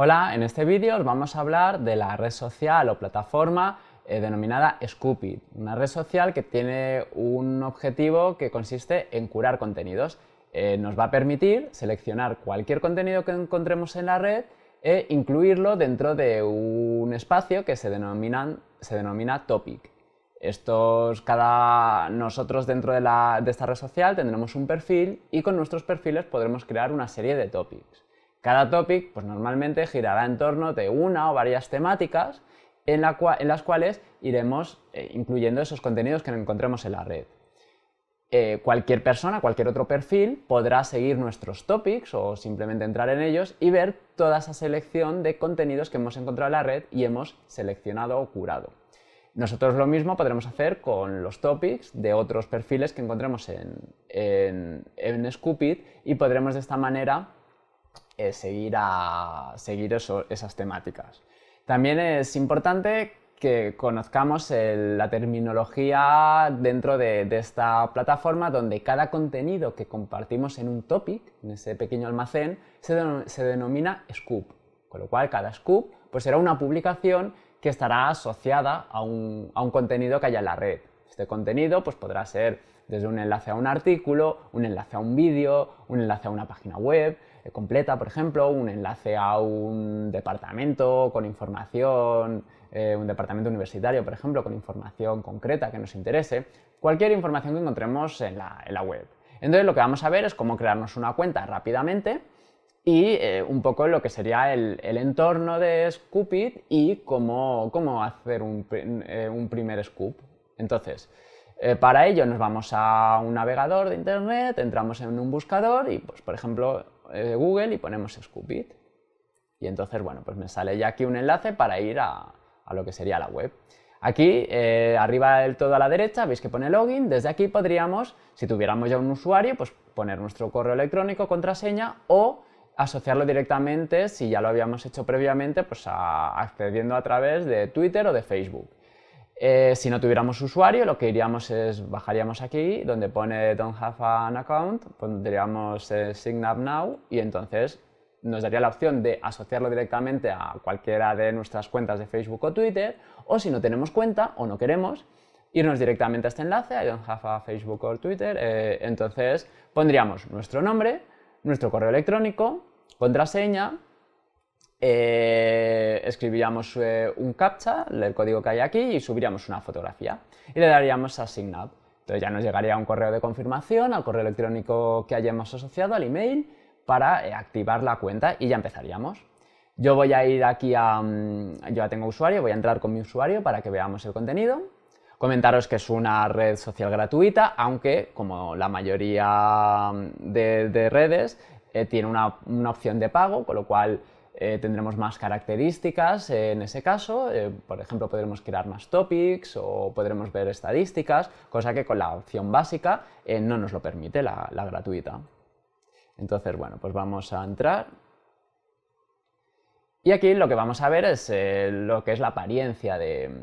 Hola, en este vídeo os vamos a hablar de la red social o plataforma eh, denominada Scoopit, una red social que tiene un objetivo que consiste en curar contenidos. Eh, nos va a permitir seleccionar cualquier contenido que encontremos en la red e incluirlo dentro de un espacio que se, denomina Topic. cada nosotros dentro de, de esta red social tendremos un perfil y con nuestros perfiles podremos crear una serie de topics. Cada topic pues normalmente girará en torno de una o varias temáticas en, la en las cuales iremos eh, incluyendo esos contenidos que encontremos en la red. Eh, cualquier persona, cualquier otro perfil podrá seguir nuestros topics o simplemente entrar en ellos y ver toda esa selección de contenidos que hemos encontrado en la red y hemos seleccionado o curado. Nosotros lo mismo podremos hacer con los topics de otros perfiles que encontremos en, en, en Scoopit y podremos de esta manera eh, seguir, a, seguir esas temáticas. También es importante que conozcamos la terminología dentro de, esta plataforma donde cada contenido que compartimos en un topic, en ese pequeño almacén, se, denomina scoop. Con lo cual cada scoop pues será una publicación que estará asociada a un, a un contenido que haya en la red. Este contenido pues podrá ser desde un enlace a un artículo, un enlace a un vídeo, un enlace a una página web eh, completa, por ejemplo, un enlace a un departamento con información, eh, un departamento universitario, por ejemplo, con información concreta que nos interese, cualquier información que encontremos en la, web. Entonces lo que vamos a ver es cómo crearnos una cuenta rápidamente y eh, un poco lo que sería el, entorno de Scoopit y cómo, cómo hacer un, primer scoop. Entonces, eh, para ello nos vamos a un navegador de internet, entramos en un buscador y, pues, por ejemplo, eh, Google y ponemos Scoopit. Y entonces, bueno, pues me sale ya aquí un enlace para ir a, lo que sería la web. Aquí, eh, arriba del todo a la derecha, veis que pone login. Desde aquí podríamos, si tuviéramos ya un usuario, pues poner nuestro correo electrónico, contraseña o asociarlo directamente, si ya lo habíamos hecho previamente, pues accediendo a través de Twitter o de Facebook. Eh, si no tuviéramos usuario, lo que iríamos es, bajaríamos aquí, donde pone don't have an account, pondríamos eh, sign up now y entonces nos daría la opción de asociarlo directamente a cualquiera de nuestras cuentas de Facebook o Twitter, o si no tenemos cuenta o no queremos, irnos directamente a este enlace, a don't have a Facebook o Twitter, eh, entonces pondríamos nuestro nombre, nuestro correo electrónico, contraseña, eh, eh, un captcha, el código que hay aquí, y subiríamos una fotografía. Y le daríamos a up. Entonces ya nos llegaría un correo de confirmación al correo electrónico que hayamos asociado al email para eh, activar la cuenta y ya empezaríamos. Yo voy a ir aquí a... Mm, yo ya tengo usuario, voy a entrar con mi usuario para que veamos el contenido. Comentaros que es una red social gratuita, aunque como la mayoría mm, de, redes eh, tiene una, una opción de pago, con lo cual eh, tendremos más características en ese caso, eh, por ejemplo podremos crear más topics o podremos ver estadísticas, cosa que con la opción básica eh, no nos lo permite la, gratuita. Entonces, bueno, pues vamos a entrar y aquí lo que vamos a ver es lo que es la apariencia de,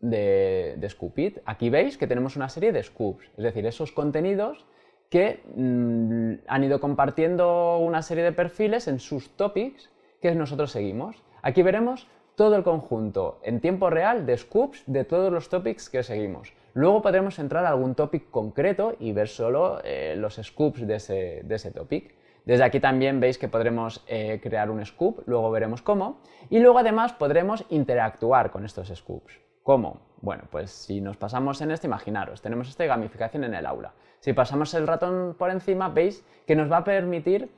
de, Scoopit. Aquí veis que tenemos una serie de scoops, es decir, esos contenidos que mm, han ido compartiendo una serie de perfiles en sus topics que nosotros seguimos. Aquí veremos todo el conjunto en tiempo real de scoops de todos los topics que seguimos. Luego podremos entrar a algún topic concreto y ver solo eh, los scoops de ese, de topic. Desde aquí también veis que podremos eh, crear un scoop, luego veremos cómo. Y luego además podremos interactuar con estos scoops. ¿Cómo? Bueno, pues si nos pasamos en este, imaginaros, tenemos esta gamificación en el aula. Si pasamos el ratón por encima, veis que nos va a permitir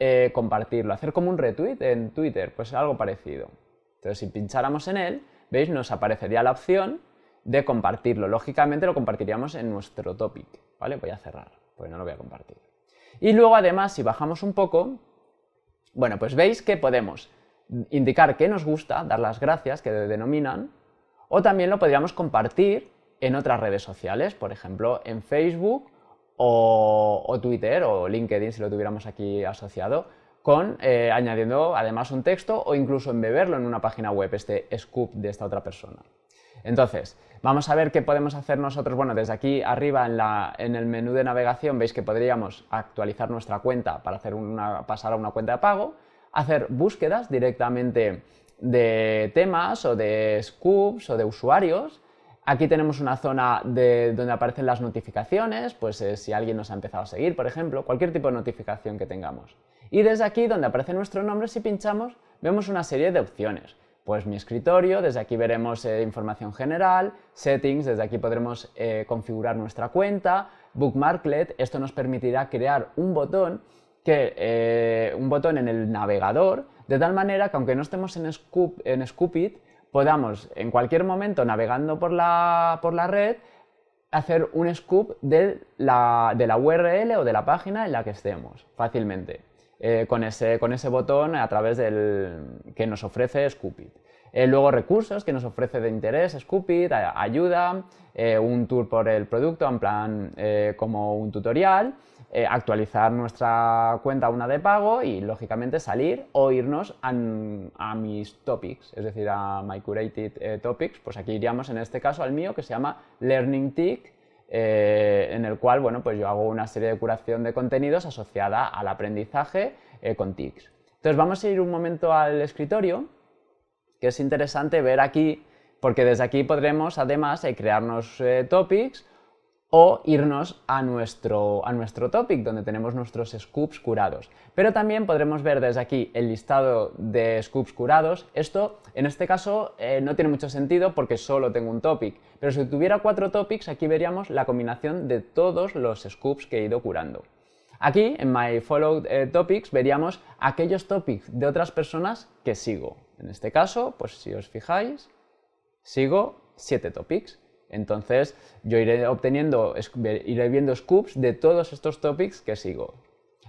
eh, compartirlo, hacer como un retweet en Twitter, pues algo parecido. Entonces, si pincháramos en él, veis, nos aparecería la opción de compartirlo. Lógicamente lo compartiríamos en nuestro topic, ¿vale? Voy a cerrar, pues no lo voy a compartir. Y luego, además, si bajamos un poco, bueno, pues veis que podemos indicar que nos gusta, dar las gracias que denominan, o también lo podríamos compartir en otras redes sociales, por ejemplo, en Facebook o, Twitter o LinkedIn si lo tuviéramos aquí asociado, con eh, añadiendo además un texto o incluso embeberlo en una página web, este scoop de esta otra persona. Entonces, vamos a ver qué podemos hacer nosotros. Bueno, desde aquí arriba en, el menú de navegación veis que podríamos actualizar nuestra cuenta para hacer pasar a una cuenta de pago, hacer búsquedas directamente de temas o de scoops o de usuarios Aquí tenemos una zona de donde aparecen las notificaciones, pues eh, si alguien nos ha empezado a seguir, por ejemplo, cualquier tipo de notificación que tengamos. Y desde aquí, donde aparece nuestro nombre, si pinchamos, vemos una serie de opciones. Pues mi escritorio, desde aquí veremos eh, información general, settings, desde aquí podremos eh, configurar nuestra cuenta, bookmarklet, esto nos permitirá crear un botón, que, un botón en el navegador, de tal manera que aunque no estemos en, Scoop, en Scoopit, podamos en cualquier momento navegando por la, red hacer un scoop de la, URL o de la página en la que estemos fácilmente eh, con, ese, botón a través del que nos ofrece Scoopit. Eh, luego recursos que nos ofrece de interés, Scoopit, ayuda, eh, un tour por el producto, en plan eh, como un tutorial eh, actualizar nuestra cuenta una de pago y lógicamente salir o irnos a, mis topics, es decir, a my curated eh, topics, pues aquí iríamos en este caso al mío que se llama Learning Tick, eh, en el cual, bueno, pues yo hago una serie de curación de contenidos asociada al aprendizaje con tics. Entonces vamos a ir un momento al escritorio, que es interesante ver aquí, porque desde aquí podremos además crearnos topics, o irnos a nuestro, a nuestro topic donde tenemos nuestros scoops curados. Pero también podremos ver desde aquí el listado de scoops curados. Esto en este caso eh, no tiene mucho sentido porque solo tengo un topic, pero si tuviera cuatro topics aquí veríamos la combinación de todos los scoops que he ido curando. Aquí en My Follow eh, Topics veríamos aquellos topics de otras personas que sigo. En este caso, pues si os fijáis, sigo siete topics. Entonces yo iré obteniendo, iré viendo scoops de todos estos topics que sigo.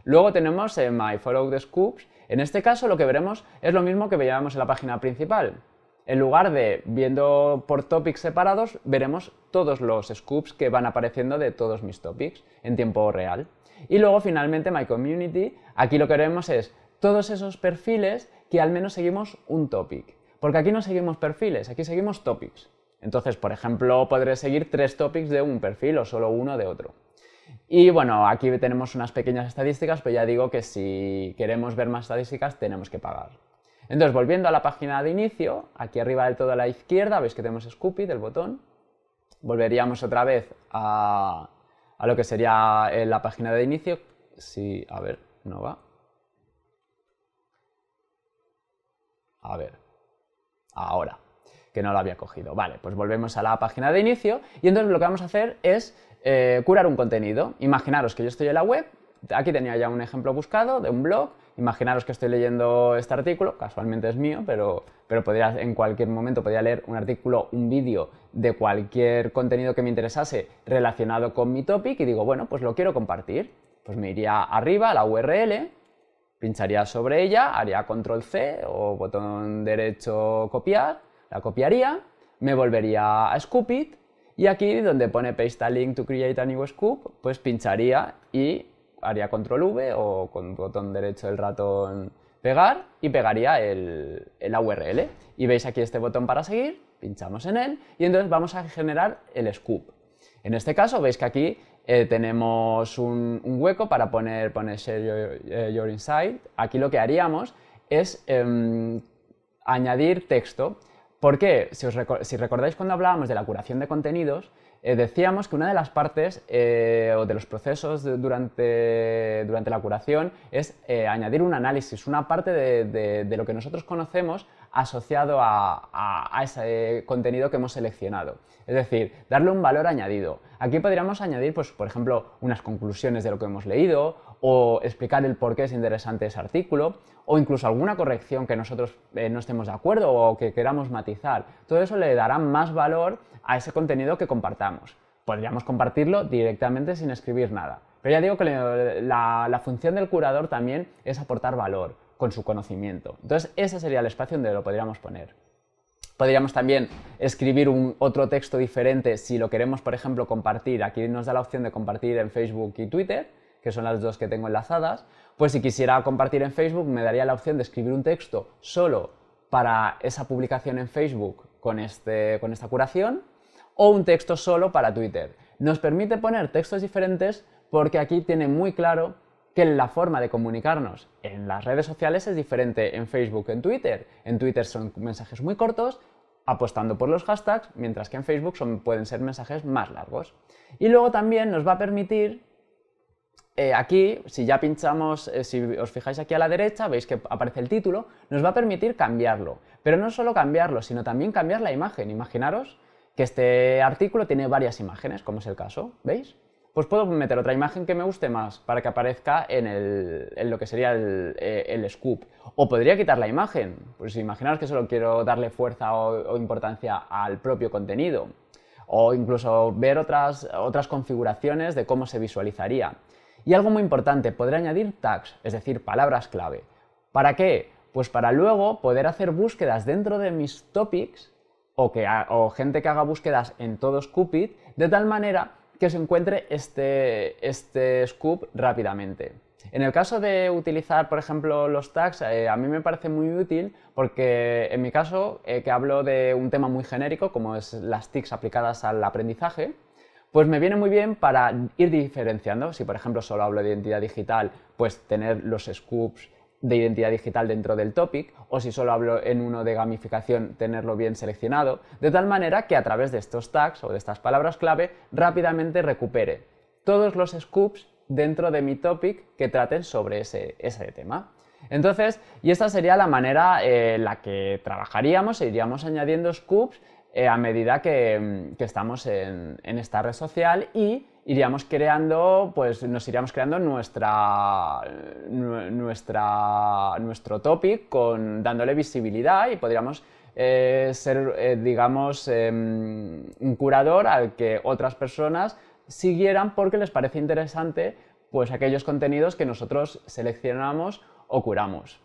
Luego tenemos eh, My Follow Scoops. En este caso lo que veremos es lo mismo que veíamos en la página principal. En lugar de viendo por topics separados, veremos todos los scoops que van apareciendo de todos mis topics en tiempo real. Y luego finalmente My Community. Aquí lo que veremos es todos esos perfiles que al menos seguimos un topic. Porque aquí no seguimos perfiles, aquí seguimos topics. Entonces, por ejemplo, podré seguir tres topics de un perfil o solo uno de otro. Y bueno, aquí tenemos unas pequeñas estadísticas, pero ya digo que si queremos ver más estadísticas tenemos que pagar. Entonces, volviendo a la página de inicio, aquí arriba del todo a la izquierda, veis que tenemos Scoopy del botón. Volveríamos otra vez a, lo que sería eh, la página de inicio. Si, a ver, no va. A ver, ahora que no lo había cogido. Vale, pues volvemos a la página de inicio y entonces lo que vamos a hacer es eh, curar un contenido. Imaginaros que yo estoy en la web, aquí tenía ya un ejemplo buscado de un blog, imaginaros que estoy leyendo este artículo, casualmente es mío, pero, pero podría, en cualquier momento podría leer un artículo, un vídeo de cualquier contenido que me interesase relacionado con mi topic y digo, bueno, pues lo quiero compartir. Pues me iría arriba a la URL, pincharía sobre ella, haría control C o botón derecho copiar la copiaría, me volvería a Scoopit y aquí donde pone paste a link to create a new scoop, pues pincharía y haría control V o con botón derecho del ratón pegar y pegaría el, la URL. Y veis aquí este botón para seguir, pinchamos en él y entonces vamos a generar el scoop. En este caso veis que aquí eh, tenemos un, hueco para poner, poner share your, eh, insight. Aquí lo que haríamos es em, añadir texto. ¿Por qué? Si, recordáis cuando hablábamos de la curación de contenidos, eh, decíamos que una de las partes eh, o de los procesos durante, durante, la curación es eh, añadir un análisis, una parte de, lo que nosotros conocemos asociado a, ese contenido que hemos seleccionado. Es decir, darle un valor añadido. Aquí podríamos añadir, pues, por ejemplo, unas conclusiones de lo que hemos leído o explicar el por qué es interesante ese artículo, o incluso alguna corrección que nosotros eh, no estemos de acuerdo o que queramos matizar. Todo eso le dará más valor a ese contenido que compartamos. Podríamos compartirlo directamente sin escribir nada. Pero ya digo que la, función del curador también es aportar valor con su conocimiento. Entonces ese sería el espacio donde lo podríamos poner. Podríamos también escribir un otro texto diferente si lo queremos, por ejemplo, compartir. Aquí nos da la opción de compartir en Facebook y Twitter que son las dos que tengo enlazadas, pues si quisiera compartir en Facebook me daría la opción de escribir un texto solo para esa publicación en Facebook con, este, con esta curación o un texto solo para Twitter. Nos permite poner textos diferentes porque aquí tiene muy claro que la forma de comunicarnos en las redes sociales es diferente en Facebook que en Twitter. En Twitter son mensajes muy cortos apostando por los hashtags, mientras que en Facebook son, pueden ser mensajes más largos. Y luego también nos va a permitir eh, aquí, si ya pinchamos, eh, si os fijáis aquí a la derecha, veis que aparece el título, nos va a permitir cambiarlo. Pero no solo cambiarlo, sino también cambiar la imagen. Imaginaros que este artículo tiene varias imágenes, como es el caso, ¿veis? Pues puedo meter otra imagen que me guste más para que aparezca en, lo que sería eh, el, scoop. O podría quitar la imagen, pues imaginaros que solo quiero darle fuerza o, importancia al propio contenido. O incluso ver otras configuraciones de cómo se visualizaría. Y algo muy importante, podré añadir tags, es decir, palabras clave. ¿Para qué? Pues para luego poder hacer búsquedas dentro de mis topics o, que o gente que haga búsquedas en todo Scoopit, de tal manera que se encuentre este, este scoop rápidamente. En el caso de utilizar, por ejemplo, los tags, eh, a mí me parece muy útil porque en mi caso, eh, que hablo de un tema muy genérico, como es las TICs aplicadas al aprendizaje, pues me viene muy bien para ir diferenciando. Si por ejemplo solo hablo de identidad digital, pues tener los scoops de identidad digital dentro del topic, o si solo hablo en uno de gamificación, tenerlo bien seleccionado, de tal manera que a través de estos tags o de estas palabras clave rápidamente recupere todos los scoops dentro de mi topic que traten sobre ese, tema. Entonces, y esta sería la manera eh, en la que trabajaríamos, e iríamos añadiendo scoops eh, a medida que, mm, estamos en, esta red social y iríamos creando, pues nos iríamos creando nuestra, nuestro topic con, dándole visibilidad y podríamos eh, ser, eh, digamos, em, un curador al que otras personas siguieran porque les parece interesante pues aquellos contenidos que nosotros seleccionamos o curamos.